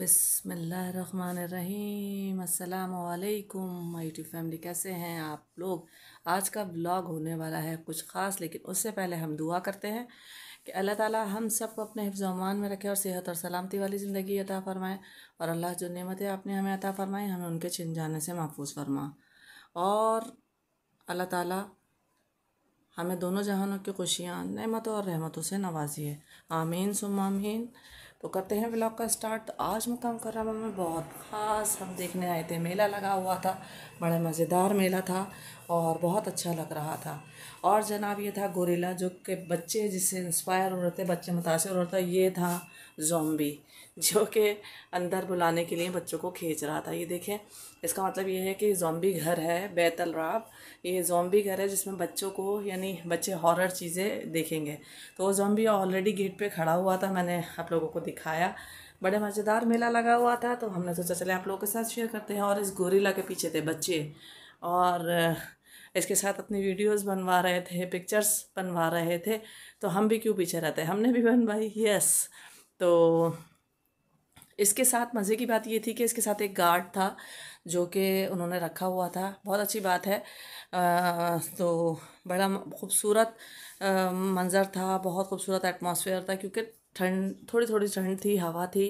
बसमीम अल्लाम my YouTube family कैसे हैं आप लोग आज का ब्लॉग होने वाला है कुछ ख़ास लेकिन उससे पहले हम दुआ करते हैं कि अल्लाह ताला हम सबको अपने हिफ्ज़ अमान में रखे और सेहत और सलामती वाली ज़िंदगी अता फ़रमाए और अल्लाह जो नेमतें आपने हमें अता फ़रमाई हमें उनके छिन जाने से महफूज फरमा और अल्लाह ताली हमें दोनों जहानों की खुशियाँ नमतों और रहमतों से नवाजी है आमीन सुमाम तो करते हैं ब्लॉग का स्टार्ट तो आज मैं काम कर रहा हूँ बहुत ख़ास हम देखने आए थे मेला लगा हुआ था बड़ा मज़ेदार मेला था और बहुत अच्छा लग रहा था और जनाब ये था गोरेला जो के बच्चे जिससे इंस्पायर हो रहे थे बच्चे मुतासर हो रहे थे ये था जोम्बी जो कि अंदर बुलाने के लिए बच्चों को खींच रहा था ये देखें इसका मतलब ये है कि जोम्बी घर है बैतल राब ये जोम्बी घर है जिसमें बच्चों को यानी बच्चे हॉरर चीज़ें देखेंगे तो वो जोम्बी ऑलरेडी गेट पे खड़ा हुआ था मैंने आप लोगों को दिखाया बड़े मज़ेदार मेला लगा हुआ था तो हमने सोचा चले आप लोगों के साथ शेयर करते हैं और इस गोरीला के पीछे थे बच्चे और इसके साथ अपनी वीडियोस बनवा रहे थे पिक्चर्स बनवा रहे थे तो हम भी क्यों पीछे रहते हमने भी बनवाई यस तो इसके साथ मज़े की बात ये थी कि इसके साथ एक गार्ड था जो कि उन्होंने रखा हुआ था बहुत अच्छी बात है आ, तो बड़ा खूबसूरत मंज़र था बहुत खूबसूरत एटमॉस्फेयर था क्योंकि ठंड थोड़ी थोड़ी ठंड थी हवा थी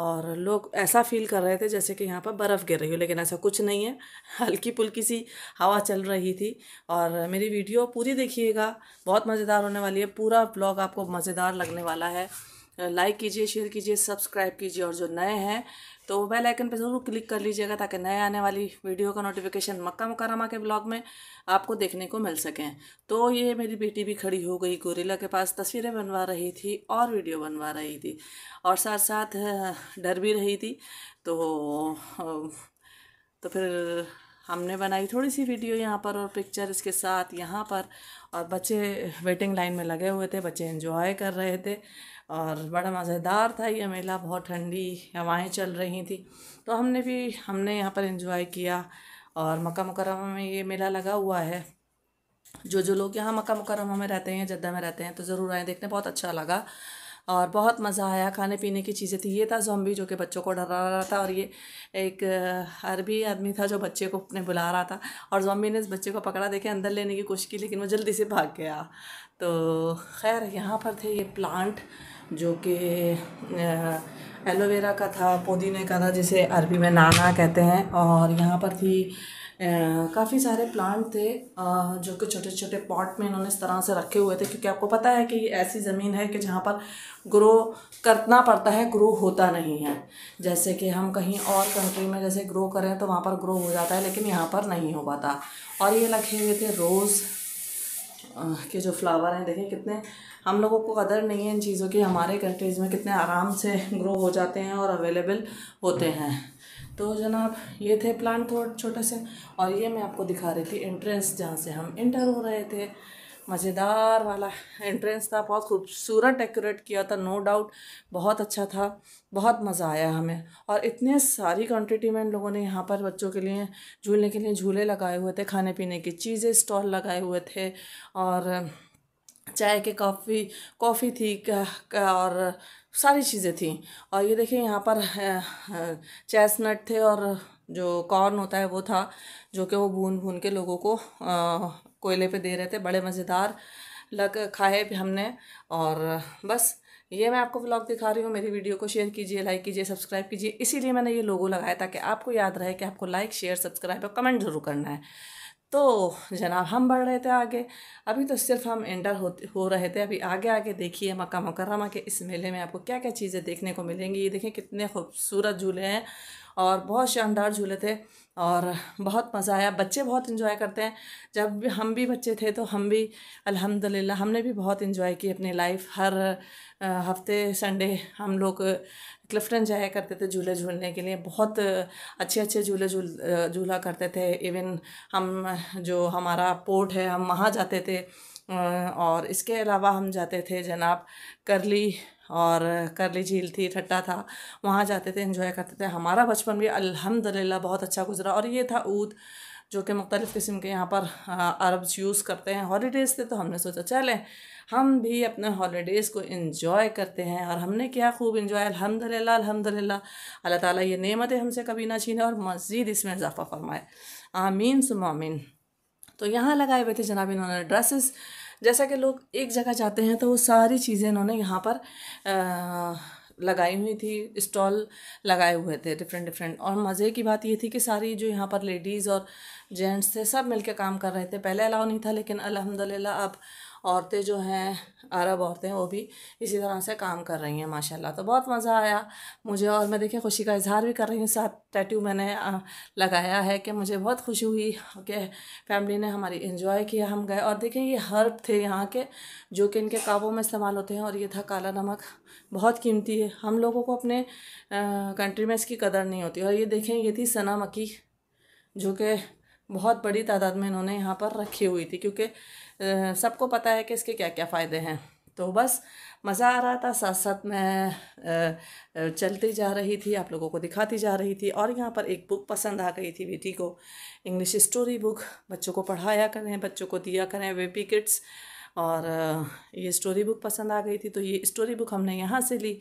और लोग ऐसा फील कर रहे थे जैसे कि यहाँ पर बर्फ़ गिर रही हो लेकिन ऐसा कुछ नहीं है हल्की पुल्की सी हवा चल रही थी और मेरी वीडियो पूरी देखिएगा बहुत मज़ेदार होने वाली है पूरा ब्लॉग आपको मज़ेदार लगने वाला है लाइक कीजिए शेयर कीजिए सब्सक्राइब कीजिए और जो नए हैं तो बेल आइकन पर ज़रूर क्लिक कर लीजिएगा ताकि नए आने वाली वीडियो का नोटिफिकेशन मक्का मुकरमा के ब्लॉग में आपको देखने को मिल सकें तो ये मेरी बेटी भी खड़ी हो गई गोरिल्ला के पास तस्वीरें बनवा रही थी और वीडियो बनवा रही थी और साथ साथ डर भी रही थी तो तो फिर हमने बनाई थोड़ी सी वीडियो यहाँ पर और पिक्चर इसके साथ यहाँ पर और बच्चे वेटिंग लाइन में लगे हुए थे बच्चे एंजॉय कर रहे थे और बड़ा मज़ेदार था यह मेला बहुत ठंडी हवाएं चल रही थी तो हमने भी हमने यहाँ पर इंजॉय किया और मक्का मुकरमा में ये मेला लगा हुआ है जो जो लोग यहाँ मक्का मुकरमा में रहते हैं जद्दा में रहते हैं तो ज़रूर आए देखने बहुत अच्छा लगा और बहुत मज़ा आया खाने पीने की चीज़ें थी ये था जोम्बी जो कि बच्चों को डरा रहा था और ये एक अरबी आदमी था जो बच्चे को अपने बुला रहा था और जोम्बी ने इस बच्चे को पकड़ा देखे अंदर लेने की कोशिश की लेकिन वो जल्दी से भाग गया तो खैर यहाँ पर थे ये प्लांट जो कि एलोवेरा का था पुदीने का था जिसे अरबी में नाना कहते हैं और यहाँ पर थी काफ़ी सारे प्लांट थे जो कि छोटे छोटे पॉट में इन्होंने इस तरह से रखे हुए थे क्योंकि आपको पता है कि ये ऐसी ज़मीन है कि जहाँ पर ग्रो करना पड़ता है ग्रो होता नहीं है जैसे कि हम कहीं और कंट्री में जैसे ग्रो करें तो वहाँ पर ग्रो हो जाता है लेकिन यहाँ पर नहीं हो पाता और ये रखे हुए थे रोज़ के जो फ्लावर हैं देखें कितने हम लोगों को कदर नहीं है इन चीज़ों की हमारे कंट्रीज़ में कितने आराम से ग्रो हो जाते हैं और अवेलेबल होते हम्म। हैं तो जनाब ये थे प्लांट थोड़े छोटे से और ये मैं आपको दिखा रही थी एंट्रेंस जहाँ से हम इंटर हो रहे थे मज़ेदार वाला एंट्रेंस था बहुत खूबसूरत डेकोरेट किया था नो डाउट बहुत अच्छा था बहुत मज़ा आया हमें और इतने सारी क्वांटिटी में इन लोगों ने यहाँ पर बच्चों के लिए झूलने के लिए झूले लगाए हुए थे खाने पीने की चीज़ें स्टॉल लगाए हुए थे और चाय के कॉफ़ी कॉफ़ी थी का, का और सारी चीज़ें थी और ये देखिए यहाँ पर चेस्टनट थे और जो कॉर्न होता है वो था जो कि वो भून भून के लोगों को कोयले पे दे रहे थे बड़े मज़ेदार लग खाए हमने और बस ये मैं आपको व्लॉग दिखा रही हूँ मेरी वीडियो को शेयर कीजिए लाइक कीजिए सब्सक्राइब कीजिए इसीलिए मैंने ये लोगो लगाया ताकि आपको याद रहे कि आपको लाइक शेयर सब्सक्राइब और कमेंट ज़रूर करना है तो जनाब हम बढ़ रहे थे आगे अभी तो सिर्फ हम एंटर हो हो रहे थे अभी आगे आगे देखिए मक्का मुकर्रमा के इस मेले में आपको क्या क्या चीज़ें देखने को मिलेंगी ये देखें कितने खूबसूरत झूले हैं और बहुत शानदार झूले थे और बहुत मज़ा आया बच्चे बहुत इन्जॉय करते हैं जब हम भी बच्चे थे तो हम भी अल्हम्दुलिल्लाह हमने भी बहुत इन्जॉय की अपनी लाइफ हर हफ्ते संडे हम लोग क्लिफ्टन जाया करते थे झूले झूलने के लिए बहुत अच्छे अच्छे झूले झूल झूला करते थे इवन हम जो हमारा पोर्ट है हम वहाँ जाते थे और इसके अलावा हम जाते थे जनाब करली और करली झील थी ठट्टा था वहाँ जाते थे इन्जॉय करते थे हमारा बचपन भी अल्हम्दुलिल्लाह बहुत अच्छा गुजरा और ये था ऊद जो कि मुख्तलिफ़ किस्म के यहाँ पर अरब्स यूज़ करते हैं हॉलीडेज़ थे तो हमने सोचा चलें हम भी अपने हॉलीडेज़ को इन्जॉय करते हैं और हमने क्या खूब इन्जॉय अलहमदिल्ला अलहमदिल्ला अल्लाह ताला ये नेमतें हमसे कभी ना छीने और मज़ीद इसमें इजाफ़ा फरमाए आमीन सुमामीन तो यहाँ लगाए हुए थे जनाब इन्होंने ड्रेसेस जैसा कि लोग एक जगह जाते हैं तो वो सारी चीज़ें इन्होंने यहाँ पर आ, लगाई हुई थी स्टॉल लगाए हुए थे डिफरेंट डिफरेंट और मज़े की बात ये थी कि सारी जो यहाँ पर लेडीज़ और जेंट्स थे सब मिलके काम कर रहे थे पहले अलाउ नहीं था लेकिन अलहमदिल्ला अब औरतें जो हैं अरब औरतें वो भी इसी तरह से काम कर रही हैं माशाल्लाह तो बहुत मज़ा आया मुझे और मैं देखिए खुशी का इजहार भी कर रही हूँ साथ टैटू मैंने लगाया है कि मुझे बहुत खुशी हुई कि फैमिली ने हमारी इंजॉय किया हम गए और देखें ये हर्ब थे यहाँ के जो कि इनके काबों में इस्तेमाल होते हैं और ये था काला नमक बहुत कीमती है हम लोगों को अपने कंट्री में इसकी कदर नहीं होती और ये देखें ये थी सना मक्की जो कि बहुत बड़ी तादाद में इन्होंने यहाँ पर रखी हुई थी क्योंकि सबको पता है कि इसके क्या क्या फ़ायदे हैं तो बस मज़ा आ रहा था साथ साथ मैं चलती जा रही थी आप लोगों को दिखाती जा रही थी और यहाँ पर एक बुक पसंद आ गई थी बेटी को इंग्लिश स्टोरी बुक बच्चों को पढ़ाया करें बच्चों को दिया करें वेपी किट्स और ये स्टोरी बुक पसंद आ गई थी तो ये स्टोरी बुक हमने यहाँ से ली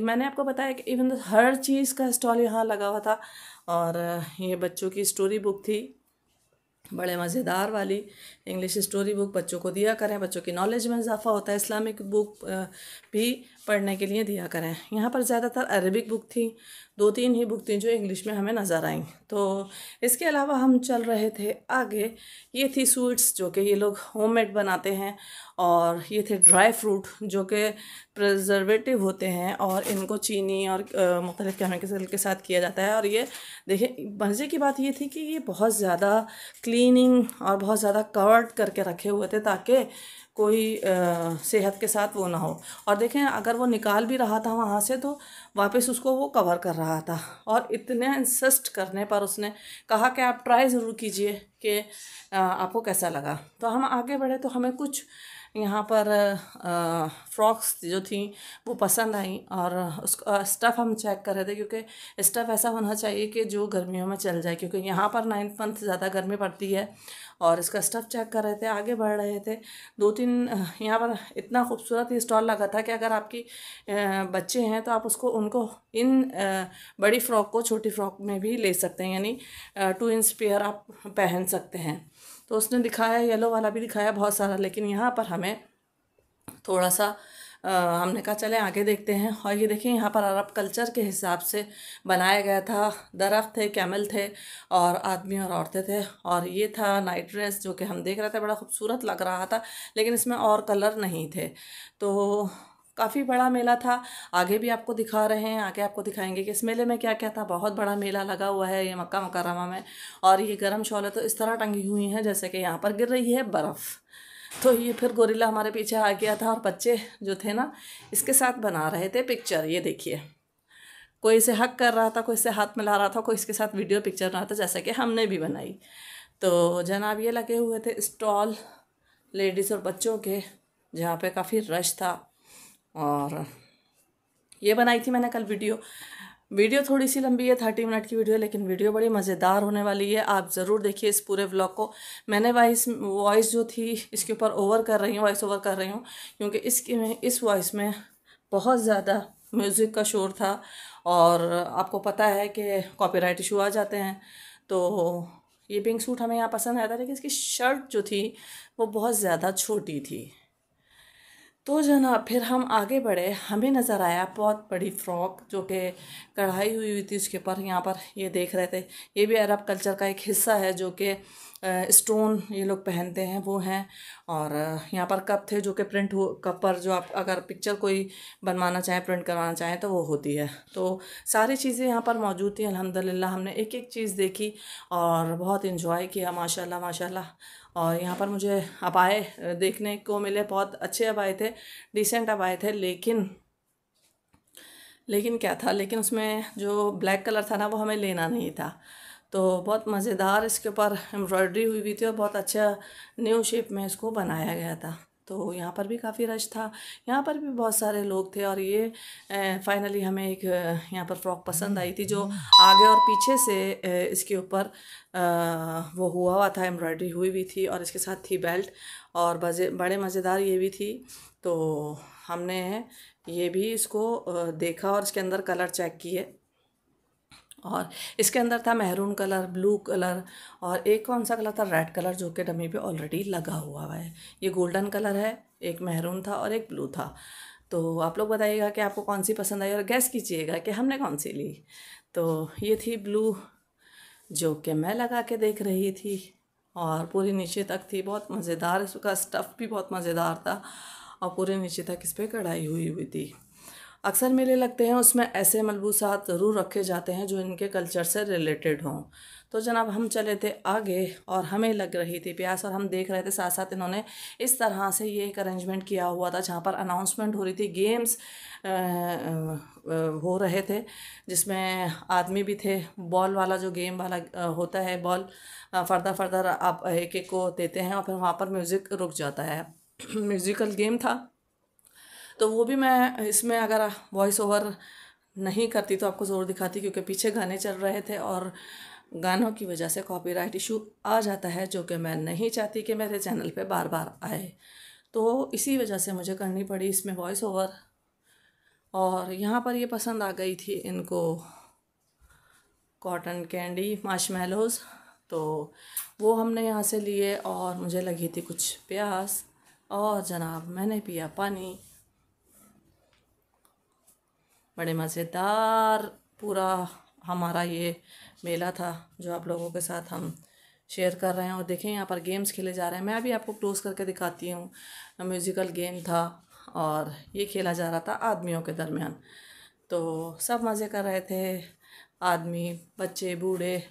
मैंने आपको बताया कि इवन हर चीज़ का स्टॉल यहाँ लगा हुआ था और ये बच्चों की स्टोरी बुक थी बड़े मज़ेदार वाली इंग्लिश स्टोरी बुक बच्चों को दिया करें बच्चों की नॉलेज में इजाफा होता है इस्लामिक बुक भी पढ़ने के लिए दिया करें यहाँ पर ज़्यादातर अरबिक बुक थी दो तीन ही बुक थी जो इंग्लिश में हमें नज़र आई तो इसके अलावा हम चल रहे थे आगे ये थी स्वीट्स जो कि ये लोग होममेड बनाते हैं और ये थे ड्राई फ्रूट जो कि प्रजर्वेटिव होते हैं और इनको चीनी और मुख्तलिफ़ केमिकल के साथ किया जाता है और ये देखिए मज़े की बात ये थी कि ये बहुत ज़्यादा क्लिनिंग और बहुत ज़्यादा कवर्ड करके रखे हुए थे ताकि कोई सेहत के साथ वो ना हो और देखें अगर वो निकाल भी रहा था वहाँ से तो वापस उसको वो कवर कर रहा था और इतने इंसस्ट करने पर उसने कहा कि आप ट्राई ज़रूर कीजिए कि आपको कैसा लगा तो हम आगे बढ़े तो हमें कुछ यहाँ पर फ्रॉक्स जो थी वो पसंद आई और उसका स्टफ़ हम चेक कर रहे थे क्योंकि स्टफ़ ऐसा होना चाहिए कि जो गर्मियों में चल जाए क्योंकि यहाँ पर नाइन्थ मंथ ज़्यादा गर्मी पड़ती है और इसका स्टफ़ चेक कर रहे थे आगे बढ़ रहे थे दो तीन यहाँ पर इतना खूबसूरत स्टॉल लगा था कि अगर आपकी बच्चे हैं तो आप उसको उनको इन बड़ी फ़्रॉक को छोटी फ़्रॉक में भी ले सकते हैं यानी टू इंच पेयर आप पहन सकते हैं तो उसने दिखाया येलो वाला भी दिखाया बहुत सारा लेकिन यहाँ पर हमें थोड़ा सा आ, हमने कहा चले आगे देखते हैं और ये देखिए यहाँ पर अरब कल्चर के हिसाब से बनाया गया था दरख्त थे कैमल थे और आदमी और औरतें थे और ये था नाइट ड्रेस जो कि हम देख रहे थे बड़ा खूबसूरत लग रहा था लेकिन इसमें और कलर नहीं थे तो काफ़ी बड़ा मेला था आगे भी आपको दिखा रहे हैं आगे आपको दिखाएंगे कि इस मेले में क्या क्या था बहुत बड़ा मेला लगा हुआ है ये मक्का मकरमा में और ये गर्म शॉलें तो इस तरह टंगी हुई हैं जैसे कि यहाँ पर गिर रही है बर्फ़ तो ये फिर गोरिल्ला हमारे पीछे आ गया था और बच्चे जो थे ना इसके साथ बना रहे थे पिक्चर ये देखिए कोई इसे हक कर रहा था कोई इसे हाथ मिला रहा था कोई इसके साथ वीडियो पिक्चर रहा था जैसे कि हमने भी बनाई तो जनाब ये लगे हुए थे स्टॉल लेडीज़ और बच्चों के जहाँ पे काफ़ी रश था और ये बनाई थी मैंने कल वीडियो वीडियो थोड़ी सी लंबी है थर्टी मिनट की वीडियो है लेकिन वीडियो बड़ी मज़ेदार होने वाली है आप ज़रूर देखिए इस पूरे व्लॉग को मैंने वॉइस वॉइस जो थी इसके ऊपर ओवर कर रही हूँ वॉइस ओवर कर रही हूँ क्योंकि इसकी में इस वॉइस में बहुत ज़्यादा म्यूज़िक का शोर था और आपको पता है कि कॉपीराइट इशू आ जाते हैं तो ये पिंक सूट हमें यहाँ पसंद आया था लेकिन इसकी शर्ट जो थी वो बहुत ज़्यादा छोटी थी तो ना फिर हम आगे बढ़े हमें नज़र आया बहुत बड़ी फ्रॉक जो कि कढ़ाई हुई हुई थी उसके ऊपर यहाँ पर ये देख रहे थे ये भी अरब कल्चर का एक हिस्सा है जो कि स्टोन ये लोग पहनते हैं वो हैं और यहाँ पर कप थे जो कि प्रिंट हो कप पर जो आप अगर पिक्चर कोई बनवाना चाहें प्रिंट करवाना चाहें तो वो होती है तो सारी चीज़ें यहाँ पर मौजूद थी अलहमदिल्ला हमने एक एक चीज़ देखी और बहुत इन्जॉय किया माशाल्लाह माशाल्लाह और यहाँ पर मुझे अपाए देखने को मिले बहुत अच्छे अपाए थे डिसेंट अपाए थे लेकिन लेकिन क्या था लेकिन उसमें जो ब्लैक कलर था ना वो हमें लेना नहीं था तो बहुत मज़ेदार इसके ऊपर एम्ब्रॉयडरी हुई हुई थी और बहुत अच्छा न्यू शेप में इसको बनाया गया था तो यहाँ पर भी काफ़ी रश था यहाँ पर भी बहुत सारे लोग थे और ये फाइनली हमें एक यहाँ पर फ्रॉक पसंद आई थी जो हम्म। आगे और पीछे से ए, इसके ऊपर वो हुआ हुआ था एम्ब्रॉयडरी हुई हुई थी और इसके साथ थी बेल्ट और बजे बड़े मज़ेदार ये भी थी तो हमने ये भी इसको देखा और इसके अंदर कलर चेक किए और इसके अंदर था महरून कलर ब्लू कलर और एक कौन सा कलर था रेड कलर जो कि डमी पे ऑलरेडी लगा हुआ है ये गोल्डन कलर है एक महरून था और एक ब्लू था तो आप लोग बताइएगा कि आपको कौन सी पसंद आई और गैस कीजिएगा कि हमने कौन सी ली तो ये थी ब्लू जो कि मैं लगा के देख रही थी और पूरी नीचे तक थी बहुत मज़ेदार इसका स्टफ़ भी बहुत मज़ेदार था और पूरे नीचे तक इस पर कढ़ाई हुई हुई थी अक्सर मेले लगते हैं उसमें ऐसे मलबूसात ज़रूर रखे जाते हैं जो इनके कल्चर से रिलेटेड हों तो जनाब हम चले थे आगे और हमें लग रही थी प्यास और हम देख रहे थे साथ साथ इन्होंने इस तरह से ये एक अरेंजमेंट किया हुआ था जहाँ पर अनाउंसमेंट हो रही थी गेम्स हो रहे थे जिसमें आदमी भी थे बॉल वाला जो गेम वाला होता है बॉल फर्दा फर्दर आप एक एक को देते हैं और फिर वहाँ पर म्यूज़िक रुक जाता है म्यूज़िकल गेम था तो वो भी मैं इसमें अगर वॉइस ओवर नहीं करती तो आपको ज़रूर दिखाती क्योंकि पीछे गाने चल रहे थे और गानों की वजह से कॉपीराइट इशू आ जाता है जो कि मैं नहीं चाहती कि मेरे चैनल पे बार बार आए तो इसी वजह से मुझे करनी पड़ी इसमें वॉइस ओवर और यहाँ पर ये पसंद आ गई थी इनको कॉटन कैंडी मार्शमेलोज़ तो वो हमने यहाँ से लिए और मुझे लगी थी कुछ प्यास और जनाब मैंने पिया पानी बड़े मज़ेदार पूरा हमारा ये मेला था जो आप लोगों के साथ हम शेयर कर रहे हैं और देखें यहाँ पर गेम्स खेले जा रहे हैं मैं अभी आपको क्लोज करके दिखाती हूँ म्यूज़िकल गेम था और ये खेला जा रहा था आदमियों के दरमियान तो सब मज़े कर रहे थे आदमी बच्चे बूढ़े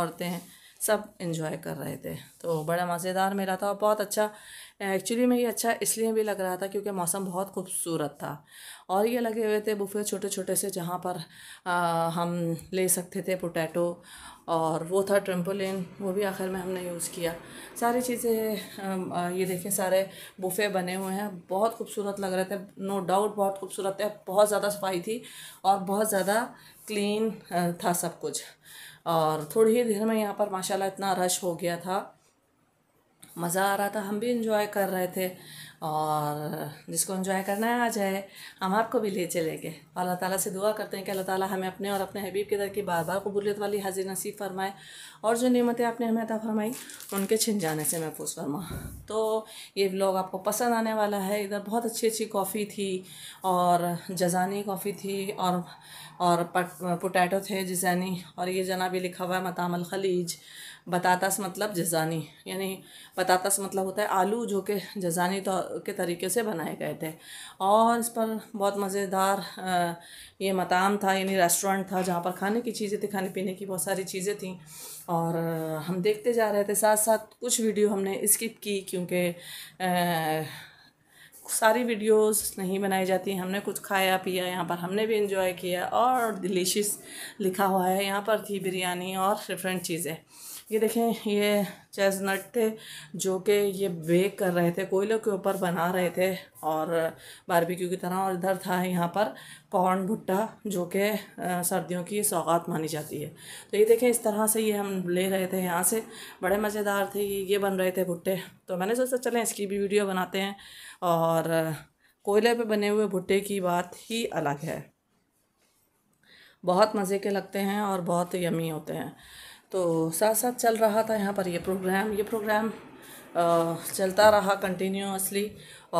औरतें सब इन्जॉय कर रहे थे तो बड़ा मज़ेदार मेला था और बहुत अच्छा एक्चुअली में ये अच्छा इसलिए भी लग रहा था क्योंकि मौसम बहुत खूबसूरत था और ये लगे हुए थे बुफे छोटे छोटे से जहाँ पर आ, हम ले सकते थे पोटैटो और वो था ट्रम्पोलिन वो भी आखिर में हमने यूज़ किया सारी चीज़ें ये देखें सारे बुफे बने हुए हैं बहुत खूबसूरत लग रहे थे नो डाउट बहुत खूबसूरत है बहुत ज़्यादा सफाई थी और बहुत ज़्यादा क्लीन था सब कुछ और थोड़ी ही देर में यहाँ पर माशाल्लाह इतना रश हो गया था मज़ा आ रहा था हम भी इंजॉय कर रहे थे और जिसको इन्जॉय करना है आ जाए हम आपको भी ले चलेंगे और अल्लाह ताला से दुआ करते हैं कि अल्लाह ताला हमें अपने और अपने हबीब के दर की बार बार कबूलियत वाली हाजिर नसीब फरमाए और जो नियमतें आपने हमें अता फरमाई उनके छिन जाने से महफूज फरमा तो ये ब्लॉग आपको पसंद आने वाला है इधर बहुत अच्छी अच्छी कॉफ़ी थी और जजानी कॉफ़ी थी और और पोटैटो थे जजानी और ये जना भी लिखा हुआ है मताम खलीज बतातास मतलब जजानी यानी बतातास मतलब होता है आलू जो कि जजानी तो के तरीके से बनाए गए थे और इस पर बहुत मज़ेदार ये मताम था यानी रेस्टोरेंट था जहाँ पर खाने की चीज़ें थी खाने पीने की बहुत सारी चीज़ें थी और हम देखते जा रहे थे साथ साथ कुछ वीडियो हमने स्किप की क्योंकि सारी वीडियोस नहीं बनाई जाती हमने कुछ खाया पिया यहाँ पर हमने भी इन्जॉय किया और डिलीशियस लिखा हुआ है यहाँ पर थी बिरयानी और डिफरेंट चीज़ें ये देखें ये चेजनट थे जो कि ये बेक कर रहे थे कोयले के ऊपर बना रहे थे और बारबेक्यू की तरह और इधर था यहाँ पर कॉर्न भुट्टा जो कि सर्दियों की सौगात मानी जाती है तो ये देखें इस तरह से ये हम ले रहे थे यहाँ से बड़े मज़ेदार थे ये बन रहे थे भुट्टे तो मैंने सोचा चलें इसकी भी वीडियो बनाते हैं और कोयले पे बने हुए भुट्टे की बात ही अलग है बहुत मज़े के लगते हैं और बहुत यमी होते हैं तो साथ साथ चल रहा था यहाँ पर ये प्रोग्राम ये प्रोग्राम चलता रहा कंटिन्यूसली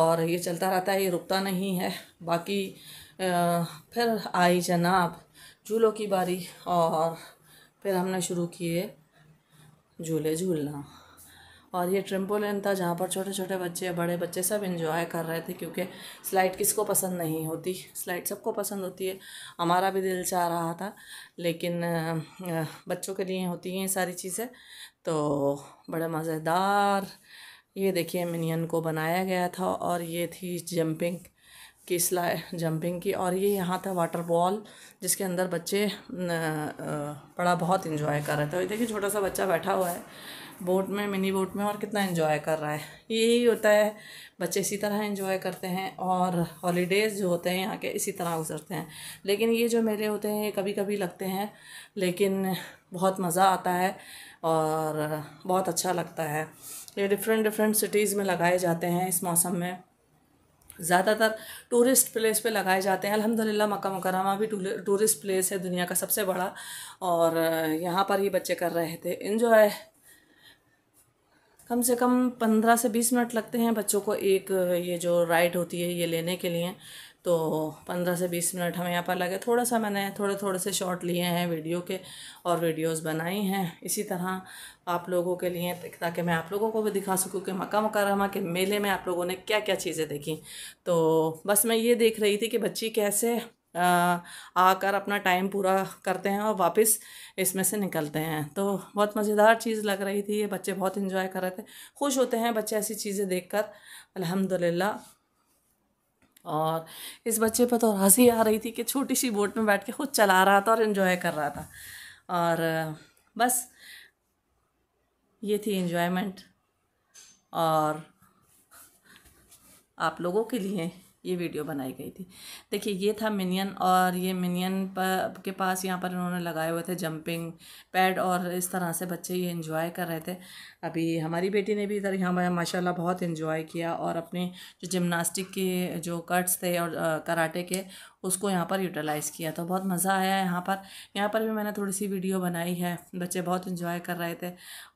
और ये चलता रहता है ये रुकता नहीं है बाकी फिर आई जनाब झूलों की बारी और फिर हमने शुरू किए झूले झूलना और ये ट्रिम्पोलिन था जहाँ पर छोटे छोटे बच्चे बड़े बच्चे सब इन्जॉय कर रहे थे क्योंकि स्लाइड किसको पसंद नहीं होती स्लाइड सबको पसंद होती है हमारा भी दिल चाह रहा था लेकिन बच्चों के लिए होती हैं सारी चीज़ें तो बड़े मज़ेदार ये देखिए मिनियन को बनाया गया था और ये थी जंपिंग की स्लाइ जंपिंग की और ये यहाँ था वाटर बॉल जिसके अंदर बच्चे बड़ा बहुत इन्जॉय कर रहे थे देखिए छोटा सा बच्चा बैठा हुआ है बोट में मिनी बोट में और कितना इन्जॉय कर रहा है यही होता है बच्चे इसी तरह इन्जॉय करते हैं और हॉलीडेज़ जो होते हैं यहाँ के इसी तरह गुजरते हैं लेकिन ये जो मेले होते हैं ये कभी कभी लगते हैं लेकिन बहुत मज़ा आता है और बहुत अच्छा लगता है ये डिफरेंट डिफरेंट सिटीज़ में लगाए जाते हैं इस मौसम में ज़्यादातर टूरिस्ट प्लेस पे लगाए जाते हैं अल्हम्दुलिल्लाह मक्का मुकरमा भी टूरिस्ट प्लेस है दुनिया का सबसे बड़ा और यहाँ पर ही बच्चे कर रहे थे इन्जॉय कम से कम पंद्रह से बीस मिनट लगते हैं बच्चों को एक ये जो राइड होती है ये लेने के लिए तो पंद्रह से बीस मिनट हमें यहाँ पर लगे थोड़ा सा मैंने थोड़े थोड़े से शॉर्ट लिए हैं वीडियो के और वीडियोस बनाई हैं इसी तरह आप लोगों के लिए ताकि मैं आप लोगों को भी दिखा सकूँ कि मक्का मुकरमा के मेले में आप लोगों ने क्या क्या चीज़ें देखी तो बस मैं ये देख रही थी कि बच्ची कैसे आकर अपना टाइम पूरा करते हैं और वापस इसमें से निकलते हैं तो बहुत मज़ेदार चीज़ लग रही थी ये बच्चे बहुत इन्जॉय कर रहे थे खुश होते हैं बच्चे ऐसी चीज़ें देख कर अलहमदिल्ला और इस बच्चे पर तो हंसी आ रही थी कि छोटी सी बोट में बैठ के खुद चला रहा था और इन्जॉय कर रहा था और बस ये थी इन्जॉयमेंट और आप लोगों के लिए ये वीडियो बनाई गई थी देखिए ये था मिनियन और ये मिनियन पर के पास यहाँ पर इन्होंने लगाए हुए थे जंपिंग पैड और इस तरह से बच्चे ये इन्जॉय कर रहे थे अभी हमारी बेटी ने भी इधर यहाँ माशाला बहुत इन्जॉय किया और अपने जो जिमनास्टिक के जो कट्स थे और कराटे के उसको यहाँ पर यूटिलाइज़ किया तो बहुत मज़ा आया यहाँ पर यहाँ पर भी मैंने थोड़ी सी वीडियो बनाई है बच्चे बहुत इन्जॉय कर रहे थे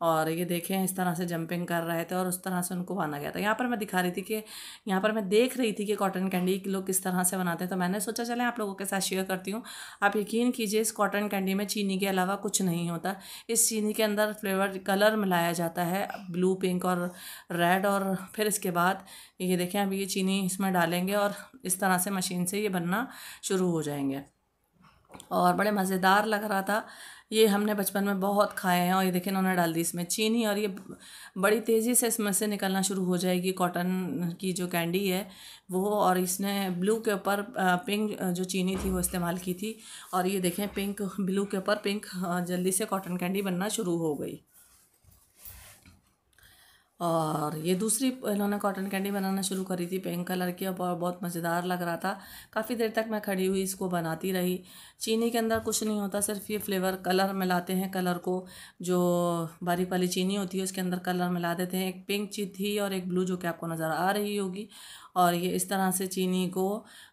और ये देखें इस तरह से जंपिंग कर रहे थे और उस तरह से उनको बना गया था यहाँ पर मैं दिखा रही थी कि यहाँ पर मैं देख रही थी कि कॉटन कैंडी लोग किस तरह से बनाते हैं तो मैंने सोचा चले आप लोगों के साथ शेयर करती हूँ आप यकीन कीजिए इस कॉटन कैंडी में चीनी के अलावा कुछ नहीं होता इस चीनी के अंदर फ्लेवर कलर मिलाया जाता है ब्लू पिंक और रेड और फिर इसके बाद ये देखें अब ये चीनी इसमें डालेंगे और इस तरह से मशीन से ये बनना शुरू हो जाएंगे और बड़े मज़ेदार लग रहा था ये हमने बचपन में बहुत खाए हैं और ये देखें उन्होंने डाल दी इसमें चीनी और ये बड़ी तेज़ी से इसमें से निकलना शुरू हो जाएगी कॉटन की जो कैंडी है वो और इसने ब्लू के ऊपर पिंक जो चीनी थी वो इस्तेमाल की थी और ये देखें पिंक ब्लू के ऊपर पिंक जल्दी से कॉटन कैंडी बनना शुरू हो गई और ये दूसरी इन्होंने कॉटन कैंडी बनाना शुरू करी थी पिंक कलर की और बहुत मज़ेदार लग रहा था काफ़ी देर तक मैं खड़ी हुई इसको बनाती रही चीनी के अंदर कुछ नहीं होता सिर्फ ये फ्लेवर कलर मिलाते हैं कलर को जो बारीक वाली चीनी होती है उसके अंदर कलर मिला देते हैं एक पिंक चीज थी और एक ब्लू जो कि आपको नज़र आ रही होगी और ये इस तरह से चीनी को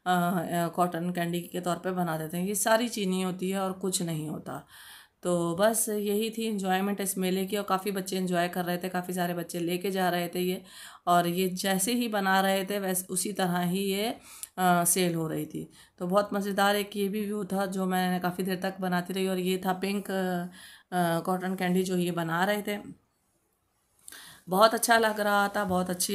कॉटन कैंडी के तौर पर बना देते हैं ये सारी चीनी होती है और कुछ नहीं होता तो बस यही थी इन्जॉयमेंट इस मेले की और काफ़ी बच्चे इन्जॉय कर रहे थे काफ़ी सारे बच्चे लेके जा रहे थे ये और ये जैसे ही बना रहे थे वैसे उसी तरह ही ये आ, सेल हो रही थी तो बहुत मज़ेदार एक ये भी व्यू था जो मैंने काफ़ी देर तक बनाती रही और ये था पिंक कॉटन कैंडी जो ये बना रहे थे बहुत अच्छा लग रहा था बहुत अच्छी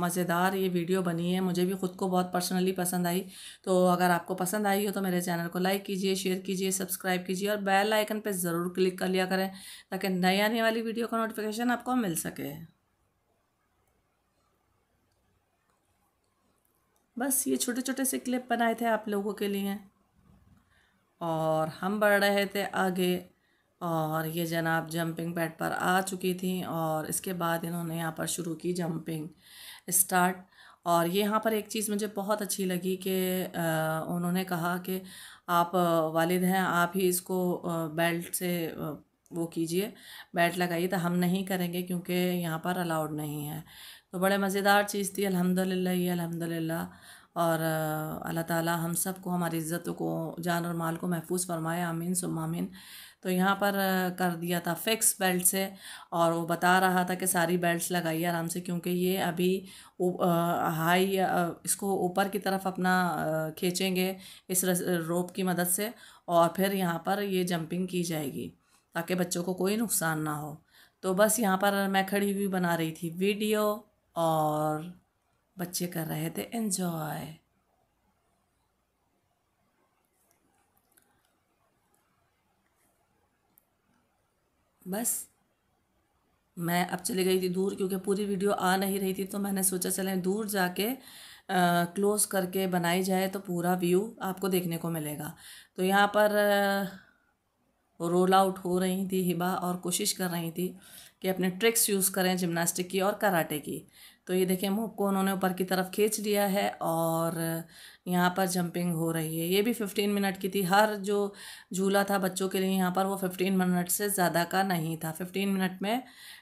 मज़ेदार ये वीडियो बनी है मुझे भी ख़ुद को बहुत पर्सनली पसंद आई तो अगर आपको पसंद आई हो तो मेरे चैनल को लाइक कीजिए शेयर कीजिए सब्सक्राइब कीजिए और बेल आइकन पर ज़रूर क्लिक कर लिया करें ताकि नई आने वाली वीडियो का नोटिफिकेशन आपको मिल सके बस ये छोटे छोटे से क्लिप बनाए थे आप लोगों के लिए और हम बढ़ रहे थे आगे और ये जनाब जंपिंग पैड पर आ चुकी थी और इसके बाद इन्होंने यहाँ पर शुरू की जंपिंग स्टार्ट और ये यहाँ पर एक चीज़ मुझे बहुत अच्छी लगी कि उन्होंने कहा कि आप वालिद हैं आप ही इसको बेल्ट से वो कीजिए बेल्ट लगाइए तो हम नहीं करेंगे क्योंकि यहाँ पर अलाउड नहीं है तो बड़े मज़ेदार चीज़ थी अल्हम्दुलिल्लाह ये अल्हम्दुलिल्लाह और अल्लाह ताला हम सब को हमारी इज़्ज़त को जान और माल को महफूज फरमाए आमीन सुमामीन तो यहाँ पर कर दिया था फिक्स बेल्ट से और वो बता रहा था कि सारी बेल्ट्स लगाइए आराम से क्योंकि ये अभी हाई इसको ऊपर की तरफ अपना खींचेंगे इस रोप की मदद से और फिर यहाँ पर ये जंपिंग की जाएगी ताकि बच्चों को कोई नुकसान ना हो तो बस यहाँ पर मैं खड़ी हुई बना रही थी वीडियो और बच्चे कर रहे थे इन्जॉय बस मैं अब चली गई थी दूर क्योंकि पूरी वीडियो आ नहीं रही थी तो मैंने सोचा चलें दूर जाके क्लोज़ करके बनाई जाए तो पूरा व्यू आपको देखने को मिलेगा तो यहाँ पर रोल आउट हो रही थी हिबा और कोशिश कर रही थी कि अपने ट्रिक्स यूज़ करें जिमनास्टिक की और कराटे की तो ये देखिए मुँह को उन्होंने ऊपर की तरफ खींच लिया है और यहाँ पर जंपिंग हो रही है ये भी फिफ्टीन मिनट की थी हर जो झूला था बच्चों के लिए यहाँ पर वो फिफ्टीन मिनट से ज़्यादा का नहीं था फिफ्टीन मिनट में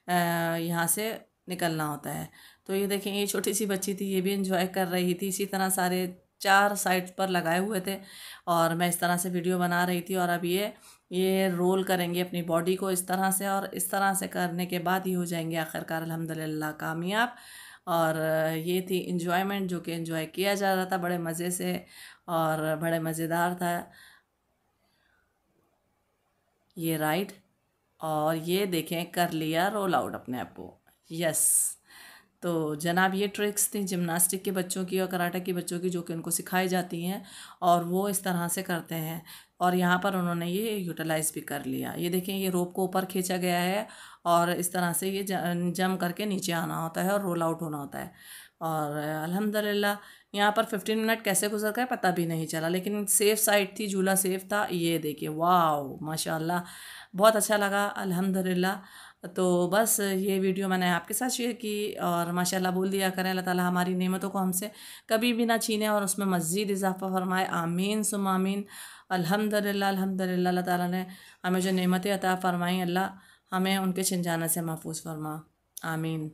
यहाँ से निकलना होता है तो ये देखें ये छोटी सी बच्ची थी ये भी इन्जॉय कर रही थी इसी तरह सारे चार साइड पर लगाए हुए थे और मैं इस तरह से वीडियो बना रही थी और अब ये ये रोल करेंगे अपनी बॉडी को इस तरह से और इस तरह से करने के बाद ही हो जाएंगे आखिरकार अलहमदिल्ला कामयाब और ये थी इन्जॉयमेंट जो कि इन्जॉय किया जा रहा था बड़े मज़े से और बड़े मज़ेदार था ये राइड और ये देखें कर लिया रोल आउट अपने आप को यस तो जनाब ये ट्रिक्स थी जिमनास्टिक के बच्चों की और कराटे के बच्चों की जो कि उनको सिखाई जाती हैं और वो इस तरह से करते हैं और यहाँ पर उन्होंने ये यूटिलाइज भी कर लिया ये देखें ये रोप को ऊपर खींचा गया है और इस तरह से ये जम करके नीचे आना होता है और रोल आउट होना होता है और अलहमदिल्ला यहाँ पर फिफ्टीन मिनट कैसे गुजर गए पता भी नहीं चला लेकिन सेफ़ साइड थी झूला सेफ़ था ये देखिए वाह माशाल्लाह बहुत अच्छा लगा अलहमदिल्ला तो बस ये वीडियो मैंने आपके साथ शेयर की और माशाल्लाह बोल दिया करें अल्लाह ताला हमारी नेमतों को हमसे कभी भी ना छीने और उसमें मज़ीद इजाफ़ा फरमाए आमीन सुम आमीन अल्हम्दुलिल्लाह अल्हम्दुलिल्लाह अल्लाह ताला ने हमें जो नेमतें अता फ़रमाई अल्लाह हमें उनके छिनजाना से महफूज फरमा आमीन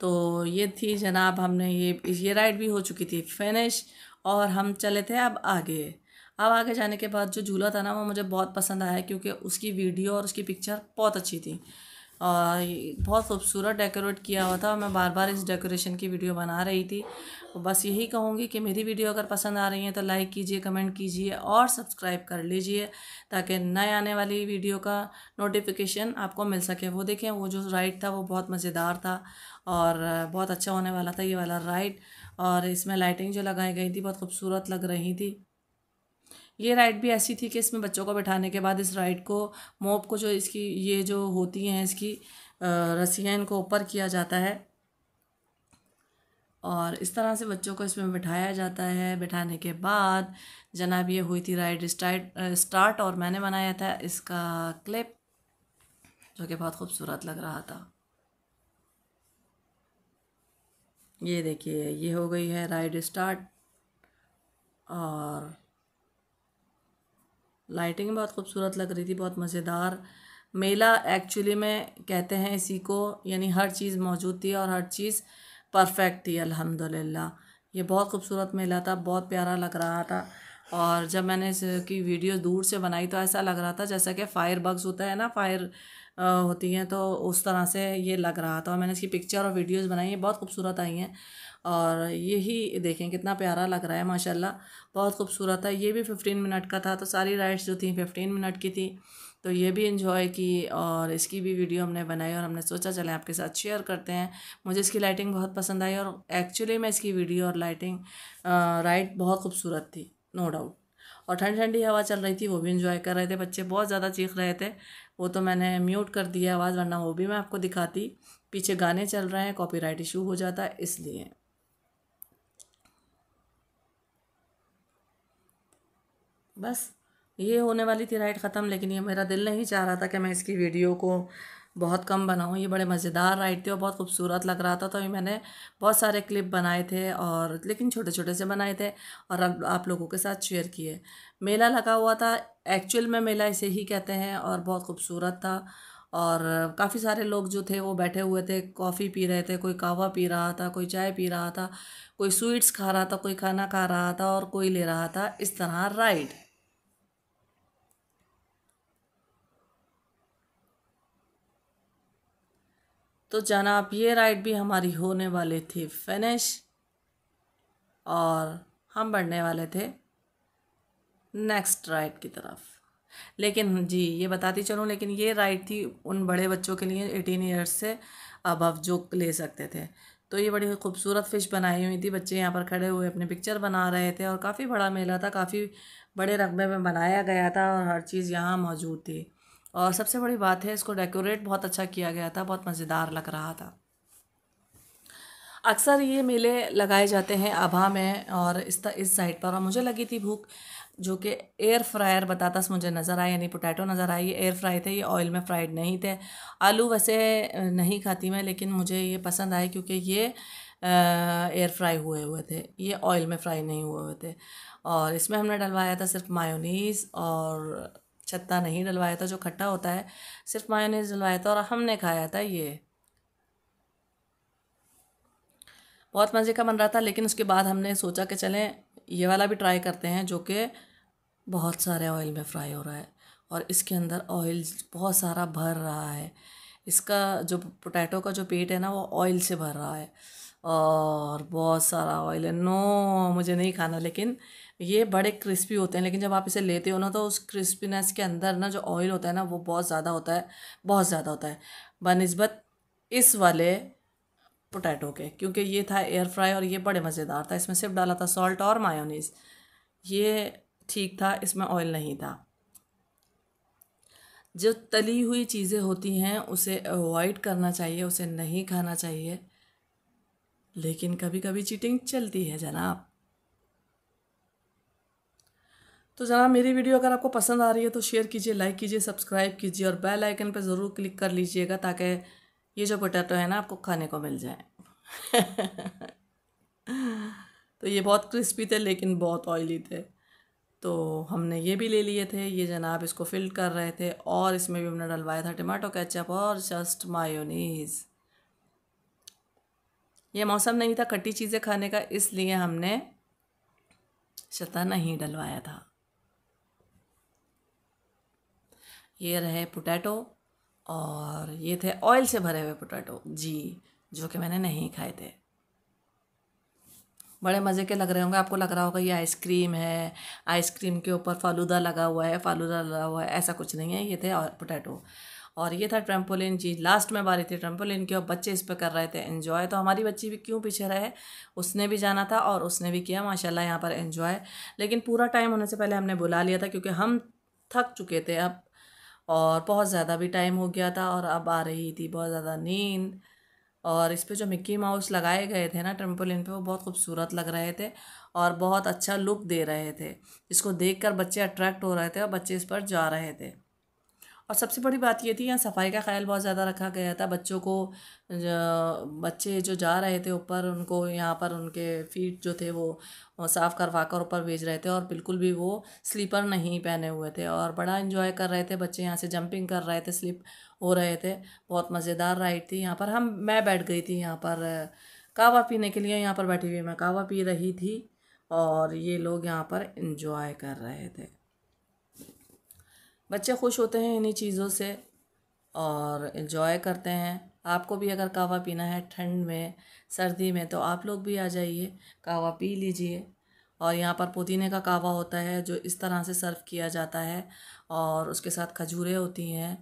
तो ये थी जनाब हमने ये ये राइड भी हो चुकी थी फिनिश और हम चले थे अब आगे अब आगे जाने के बाद जो झूला था ना वो मुझे बहुत पसंद आया क्योंकि उसकी वीडियो और उसकी पिक्चर बहुत अच्छी थी और बहुत खूबसूरत डेकोरेट किया हुआ था मैं बार बार इस डेकोरेशन की वीडियो बना रही थी बस यही कहूँगी कि मेरी वीडियो अगर पसंद आ रही है तो लाइक कीजिए कमेंट कीजिए और सब्सक्राइब कर लीजिए ताकि नए आने वाली वीडियो का नोटिफिकेशन आपको मिल सके वो देखें वो जो राइड था वो बहुत मज़ेदार था और बहुत अच्छा होने वाला था ये वाला राइड और इसमें लाइटिंग जो लगाई गई थी बहुत खूबसूरत लग रही थी ये राइड भी ऐसी थी कि इसमें बच्चों को बैठाने के बाद इस राइड को मोप को जो इसकी ये जो होती हैं इसकी रस्सियाँ इनको ऊपर किया जाता है और इस तरह से बच्चों को इसमें बिठाया जाता है बिठाने के बाद जनाब ये हुई थी राइड स्टार्ट स्टार्ट और मैंने बनाया था इसका क्लिप जो कि बहुत खूबसूरत लग रहा था ये देखिए ये हो गई है राइड स्टार्ट और लाइटिंग बहुत खूबसूरत लग रही थी बहुत मज़ेदार मेला एक्चुअली में कहते हैं इसी को यानी हर चीज़ मौजूद थी और हर चीज़ परफेक्ट थी अलहमदिल्ला ये बहुत खूबसूरत मेला था बहुत प्यारा लग रहा था और जब मैंने इसकी वीडियो दूर से बनाई तो ऐसा लग रहा था जैसा कि फायर बग्स होता है ना फायर होती हैं तो उस तरह से ये लग रहा था और मैंने इसकी पिक्चर और वीडियोस बनाई हैं बहुत खूबसूरत आई हैं और यही देखें कितना प्यारा लग रहा है माशाल्लाह बहुत खूबसूरत है ये भी फिफ्टीन मिनट का था तो सारी राइड्स जो थी फिफ्टीन मिनट की थी तो ये भी इन्जॉय की और इसकी भी वीडियो हमने बनाई और हमने सोचा चले आपके साथ शेयर करते हैं मुझे इसकी लाइटिंग बहुत पसंद आई और एक्चुअली में इसकी वीडियो और लाइटिंग राइट बहुत खूबसूरत थी नो डाउट और ठंडी ठंडी हवा चल रही थी वो भी इन्जॉय कर रहे थे बच्चे बहुत ज़्यादा चीख रहे थे वो तो मैंने म्यूट कर दिया आवाज़ वरना वो भी मैं आपको दिखाती पीछे गाने चल रहे हैं कॉपीराइट इशू हो जाता है इसलिए बस ये होने वाली थी राइड ख़त्म लेकिन ये मेरा दिल नहीं चाह रहा था कि मैं इसकी वीडियो को बहुत कम बनाऊँ ये बड़े मज़ेदार राइड थे और बहुत खूबसूरत लग रहा था तो अभी मैंने बहुत सारे क्लिप बनाए थे और लेकिन छोटे छोटे से बनाए थे और अब आप लोगों के साथ शेयर किए मेला लगा हुआ था एक्चुअल में मेला इसे ही कहते हैं और बहुत खूबसूरत था और काफ़ी सारे लोग जो थे वो बैठे हुए थे कॉफ़ी पी रहे थे कोई कावा पी रहा था कोई चाय पी रहा था कोई स्वीट्स खा रहा था कोई खाना खा रहा था और कोई ले रहा था इस तरह राइड तो जनाब ये राइड भी हमारी होने वाली थी फिनिश और हम बढ़ने वाले थे नेक्स्ट राइड की तरफ लेकिन जी ये बताती चलूँ लेकिन ये राइड थी उन बड़े बच्चों के लिए एटीन ईयर्स से अबव जो ले सकते थे तो ये बड़ी खूबसूरत फ़िश बनाई हुई थी बच्चे यहाँ पर खड़े हुए अपने पिक्चर बना रहे थे और काफ़ी बड़ा मेला था काफ़ी बड़े रकबे में बनाया गया था और हर चीज़ यहाँ मौजूद थी और सबसे बड़ी बात है इसको डेकोरेट बहुत अच्छा किया गया था बहुत मज़ेदार लग रहा था अक्सर ये मेले लगाए जाते हैं आभा में और इस इस साइड पर और मुझे लगी थी भूख जो कि एयर फ्रायर बतातास मुझे नज़र आया यानी पोटैटो नज़र आई ये एयर फ्राई थे ये ऑयल में फ्राइड नहीं थे आलू वैसे नहीं खाती मैं लेकिन मुझे ये पसंद आए क्योंकि ये एयर फ्राई हुए हुए थे ये ऑयल में फ्राई नहीं हुए हुए थे और इसमें हमने डलवाया था सिर्फ मायोनीज़ और छत्ता नहीं डलवाया था जो खट्टा होता है सिर्फ मायोनीज डलवाया था और हमने खाया था ये बहुत मज़े का बन रहा था लेकिन उसके बाद हमने सोचा कि चलें ये वाला भी ट्राई करते हैं जो कि बहुत सारे ऑयल में फ्राई हो रहा है और इसके अंदर ऑयल बहुत सारा भर रहा है इसका जो पोटैटो का जो पेट है ना वो ऑयल से भर रहा है और बहुत सारा ऑयल है नो मुझे नहीं खाना लेकिन ये बड़े क्रिस्पी होते हैं लेकिन जब आप इसे लेते हो ना तो उस क्रिस्पीनेस के अंदर ना जो ऑयल होता है ना वो बहुत ज़्यादा होता है बहुत ज़्यादा होता है बनस्बत इस वाले पोटैटो के क्योंकि ये था एयर फ्राई और ये बड़े मज़ेदार था इसमें सिर्फ डाला था सॉल्ट और मायोनीस ये ठीक था इसमें ऑयल नहीं था जो तली हुई चीज़ें होती हैं उसे अवॉइड करना चाहिए उसे नहीं खाना चाहिए लेकिन कभी कभी चीटिंग चलती है जनाब तो जनाब मेरी वीडियो अगर आपको पसंद आ रही है तो शेयर कीजिए लाइक कीजिए सब्सक्राइब कीजिए और बेल आइकन पर ज़रूर क्लिक कर लीजिएगा ताकि ये जो पोटैटो है ना आपको खाने को मिल जाए तो ये बहुत क्रिस्पी थे लेकिन बहुत ऑयली थे तो हमने ये भी ले लिए थे ये जनाब इसको फिल कर रहे थे और इसमें भी हमने डलवाया था टमाटो केचप और जस्ट मायोनीज़ ये मौसम नहीं था खट्टी चीज़ें खाने का इसलिए हमने शता नहीं डलवाया था ये रहे पोटैटो और ये थे ऑयल से भरे हुए पोटैटो जी जो कि मैंने नहीं खाए थे बड़े मज़े के लग रहे होंगे आपको लग रहा होगा ये आइसक्रीम है आइसक्रीम के ऊपर फालूदा लगा हुआ है फालूदा लगा हुआ है ऐसा कुछ नहीं है ये थे और पोटैटो और ये था ट्रम्पोलिन जी लास्ट में बारी थी ट्रम्पोलिन की और बच्चे इस पर कर रहे थे इन्जॉय तो हमारी बच्ची भी क्यों पीछे रहे उसने भी जाना था और उसने भी किया माशाल्लाह यहाँ पर इन्जॉय लेकिन पूरा टाइम होने से पहले हमने बुला लिया था क्योंकि हम थक चुके थे अब और बहुत ज़्यादा भी टाइम हो गया था और अब आ रही थी बहुत ज़्यादा नींद और इस पर जो मिक्की माउस लगाए गए थे ना ट्रम्पोलिन पे वो बहुत खूबसूरत लग रहे थे और बहुत अच्छा लुक दे रहे थे इसको देखकर बच्चे अट्रैक्ट हो रहे थे और बच्चे इस पर जा रहे थे और सबसे बड़ी बात ये थी यहाँ सफाई का ख्याल बहुत ज़्यादा रखा गया था बच्चों को बच्चे जो जा रहे थे ऊपर उनको यहाँ पर उनके फीट जो थे वो साफ़ करवा कर ऊपर भेज रहे थे और बिल्कुल भी वो स्लीपर नहीं पहने हुए थे और बड़ा इन्जॉय कर रहे थे बच्चे यहाँ से जंपिंग कर रहे थे स्लिप हो रहे थे बहुत मज़ेदार राइड थी यहाँ पर हम मैं बैठ गई थी यहाँ पर कावा पीने के लिए यहाँ पर बैठी हुई मैं कावा पी रही थी और ये लोग यहाँ पर इन्जॉय कर रहे थे बच्चे खुश होते हैं इन्हीं चीज़ों से और इन्जॉय करते हैं आपको भी अगर कावा पीना है ठंड में सर्दी में तो आप लोग भी आ जाइए कावा पी लीजिए और यहाँ पर पुदीने का कावा होता है जो इस तरह से सर्व किया जाता है और उसके साथ खजूरें होती हैं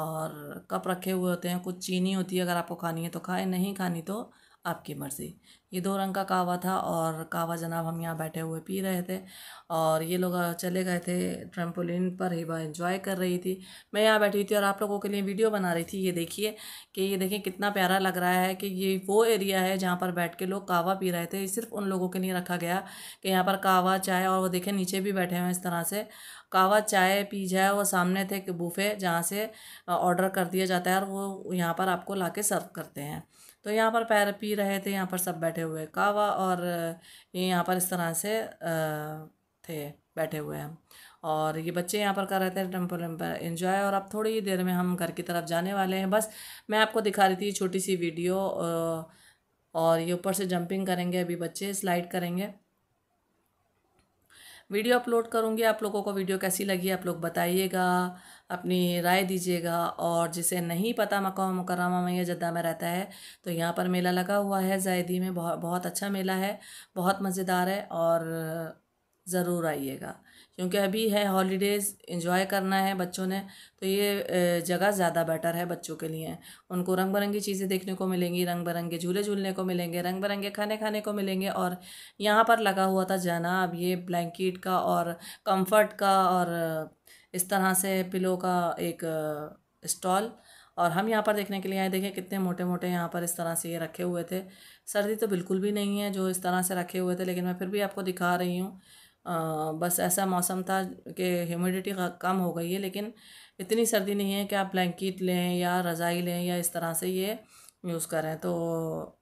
और कप रखे हुए होते हैं कुछ चीनी होती है अगर आपको खानी है तो खाएं नहीं खानी तो आपकी मर्ज़ी ये दो रंग का कावा था और कावा जनाब हम यहाँ बैठे हुए पी रहे थे और ये लोग चले गए थे ट्रम्पोलिन पर ही वह इन्जॉय कर रही थी मैं यहाँ बैठी थी और आप लोगों के लिए वीडियो बना रही थी ये देखिए कि ये देखिए कितना प्यारा लग रहा है कि ये वो एरिया है जहाँ पर बैठ के लोग कावा पी रहे थे सिर्फ उन लोगों के लिए रखा गया कि यहाँ पर कावा चाय और वो देखें नीचे भी बैठे हुए इस तरह से कावा चाय पी जाए वो सामने थे कि बूफे जहाँ से ऑर्डर कर दिया जाता है और वो यहाँ पर आपको ला सर्व करते हैं तो यहाँ पर पैर पी रहे थे यहाँ पर सब बैठे हुए कावा और ये यहाँ पर इस तरह से थे बैठे हुए हैं और ये बच्चे यहाँ पर कर रहे थे टेम्पल वेम्पल इन्जॉय और अब थोड़ी ही देर में हम घर की तरफ जाने वाले हैं बस मैं आपको दिखा रही थी छोटी सी वीडियो और ये ऊपर से जंपिंग करेंगे अभी बच्चे स्लाइड करेंगे वीडियो अपलोड करूँगी आप लोगों को वीडियो कैसी लगी आप लोग बताइएगा अपनी राय दीजिएगा और जिसे नहीं पता मकाम मुकरमा में या जद्दा में रहता है तो यहाँ पर मेला लगा हुआ है जायदी में बहुत बहुत अच्छा मेला है बहुत मज़ेदार है और ज़रूर आइएगा क्योंकि अभी है हॉलीडेज़ इन्जॉय करना है बच्चों ने तो ये जगह ज़्यादा बेटर है बच्चों के लिए उनको रंग बिरंगी चीज़ें देखने को मिलेंगी रंग बिरंगे झूले झूलने को मिलेंगे रंग बिरंगे खाने खाने को मिलेंगे और यहाँ पर लगा हुआ था जाना अब ये ब्लैंकेट का और कंफर्ट का और इस तरह से पिलो का एक स्टॉल और हम यहाँ पर देखने के लिए आए देखें कितने मोटे मोटे यहाँ पर इस तरह से ये रखे हुए थे सर्दी तो बिल्कुल भी नहीं है जो इस तरह से रखे हुए थे लेकिन मैं फिर भी आपको दिखा रही हूँ बस ऐसा मौसम था कि ह्यूमिडिटी कम हो गई है लेकिन इतनी सर्दी नहीं है कि आप ब्लैंकेट लें या रज़ाई लें या इस तरह से ये यूज़ करें तो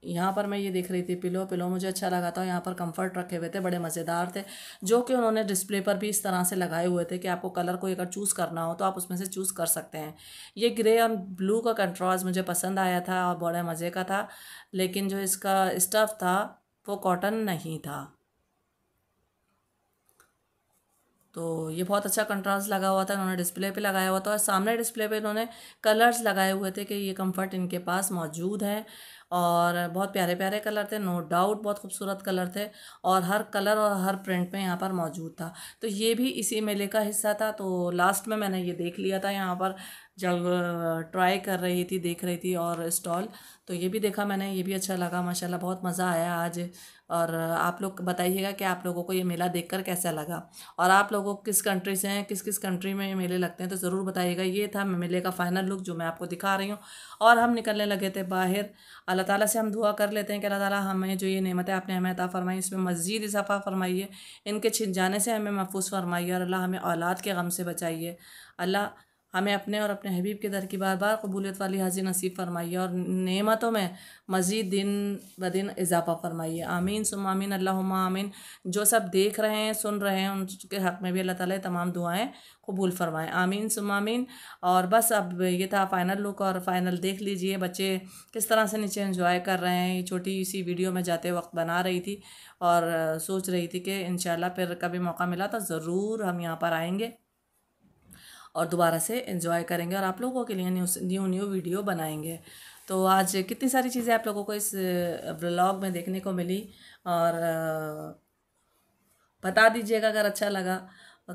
यहाँ पर मैं ये देख रही थी पिलो पिलो मुझे अच्छा लगा था यहाँ पर कंफर्ट रखे हुए थे बड़े मज़ेदार थे जो कि उन्होंने डिस्प्ले पर भी इस तरह से लगाए हुए थे कि आपको कलर कोई अगर चूज़ करना हो तो आप उसमें से चूज़ कर सकते हैं ये ग्रे और ब्लू का कंट्रास्ट मुझे पसंद आया था और बड़े मज़े का था लेकिन जो इसका स्टफ़ था वो कॉटन नहीं था तो ये बहुत अच्छा कंट्रास्ट लगा हुआ था इन्होंने डिस्प्ले पे लगाया हुआ था और सामने डिस्प्ले पे इन्होंने कलर्स लगाए हुए थे कि ये कंफर्ट इनके पास मौजूद है और बहुत प्यारे प्यारे कलर थे नो डाउट बहुत खूबसूरत कलर थे और हर कलर और हर प्रिंट में यहाँ पर मौजूद था तो ये भी इसी मेले का हिस्सा था तो लास्ट में मैंने ये देख लिया था यहाँ पर जब ट्राई कर रही थी देख रही थी और स्टॉल तो ये भी देखा मैंने ये भी अच्छा लगा माशाल्लाह बहुत मज़ा आया आज और आप लोग बताइएगा कि आप लोगों को ये मेला देखकर कैसा लगा और आप लोगों किस कंट्री से हैं किस किस कंट्री में ये मेले लगते हैं तो ज़रूर बताइएगा ये था मेले का फ़ाइनल लुक जो मैं आपको दिखा रही हूँ और हम निकलने लगे थे बाहर अल्लाह ताला से हम दुआ कर लेते हैं कि अल्लाह ताला हमें जो ये नेमतें आपने हमें अता फरमाई इसमें मज़ीद इजाफ़ा फरमाइए इनके छिन जाने से हमें महफूज फरमाइए और अल्लाह हमें औलाद के गम से बचाइए अल्लाह हमें अपने और अपने हबीब के दर की बार बार कबूलियत वाली हाजिर नसीब फरमाइए और नेमतों में मज़ीद दिन ब दिन इजाफा फरमाइए आमीन सुम आमीन अल्लाह आमीन जो सब देख रहे हैं सुन रहे हैं उनके हक़ में भी अल्लाह ताली तमाम दुआएँ कबूल फरमाएँ आमीन सुम आमीन और बस अब ये था फ़ाइनल लुक और फ़ाइनल देख लीजिए बच्चे किस तरह से नीचे इन्जॉय कर रहे हैं ये छोटी सी वीडियो में जाते वक्त बना रही थी और सोच रही थी कि इन फिर कभी मौका मिला तो ज़रूर हम यहाँ पर आएँगे और दोबारा से इन्जॉय करेंगे और आप लोगों के लिए न्यू न्यू न्यू वीडियो बनाएंगे तो आज कितनी सारी चीज़ें आप लोगों को इस ब्लॉग में देखने को मिली और बता दीजिएगा अगर अच्छा लगा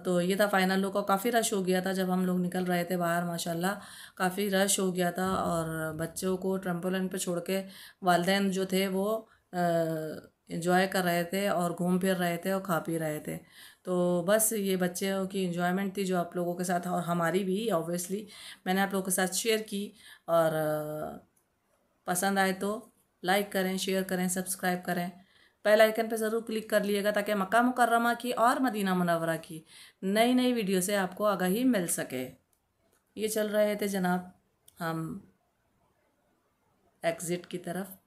तो ये था फाइनल लुक और काफ़ी रश हो गया था जब हम लोग निकल रहे थे बाहर माशाल्लाह काफ़ी रश हो गया था और बच्चों को ट्रम्पोलिन पे छोड़ के वालदे जो थे वो इन्जॉय कर रहे थे और घूम फिर रहे थे और खा पी रहे थे तो बस ये बच्चों की इन्जॉयमेंट थी जो आप लोगों के साथ और हमारी भी ऑब्वियसली मैंने आप लोगों के साथ शेयर की और पसंद आए तो लाइक करें शेयर करें सब्सक्राइब करें पहला आइकन पर ज़रूर क्लिक कर लीजिएगा ताकि मक्का मुकर्रमा की और मदीना मुनवरा की नई नई वीडियो से आपको आगाही मिल सके ये चल रहे थे जनाब हम एग्ज़िट की तरफ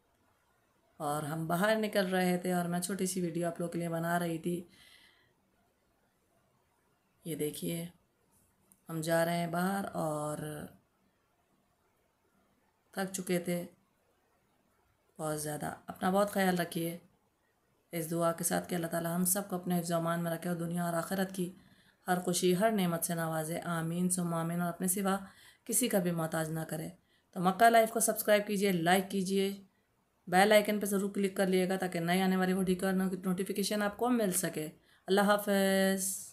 और हम बाहर निकल रहे थे और मैं छोटी सी वीडियो आप लोग के लिए बना रही थी ये देखिए हम जा रहे हैं बाहर और थक चुके थे बहुत ज़्यादा अपना बहुत ख्याल रखिए इस दुआ के साथ कि अल्लाह ताला हम सब को अपने जमान में रखे और दुनिया और आखिरत की हर खुशी हर नेमत से नवाजे आमीन सुम आमीन और अपने सिवा किसी का भी मोहताज ना करे तो मक्का लाइफ को सब्सक्राइब कीजिए लाइक कीजिए बेल आइकन पर ज़रूर क्लिक कर लिएगा ताकि नई आने वाली वीडियो का नोटिफिकेशन आपको मिल सके अल्लाह हाफ